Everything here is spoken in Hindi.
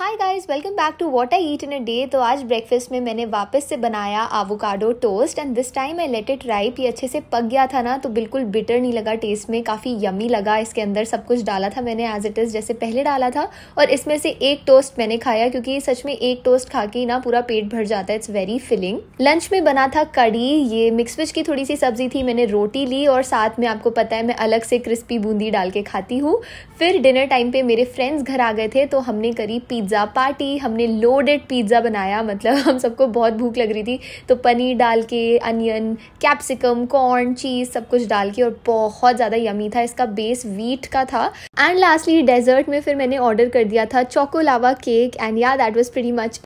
high guys welcome back to what I eat in a day तो आज ब्रेकफास्ट में मैंने वापस से बनाया avocado toast and this time I let it ripe ये अच्छे से पक गया था ना तो बिल्कुल बिटर नहीं लगा टेस्ट में काफ़ी यमी लगा इसके अंदर सब कुछ डाला था मैंने एज इट इज़ जैसे पहले डाला था और इसमें से एक टोस्ट मैंने खाया क्योंकि सच में एक टोस्ट खा के ना पूरा पेट भर जाता है इट्स वेरी फिलिंग लंच में बना था कड़ी ये मिक्स वेज की थोड़ी सी सब्जी थी मैंने रोटी ली और साथ में आपको पता है मैं अलग से क्रिस्पी बूंदी डाल के खाती हूँ फिर डिनर टाइम पर मेरे फ्रेंड्स घर आ गए थे तो हमने करी पी पिज़्ज़ा पार्टी हमने लोडेड पिज़्ज़ा बनाया मतलब हम सबको बहुत भूख लग रही थी तो पनीर डाल के अनियन कैप्सिकम कॉर्न चीज़ सब कुछ डाल के और बहुत ज़्यादा यमी था इसका बेस वीट का था एंड लास्टली डेजर्ट में फिर मैंने ऑर्डर कर दिया था choco lava cake and yeah that was very much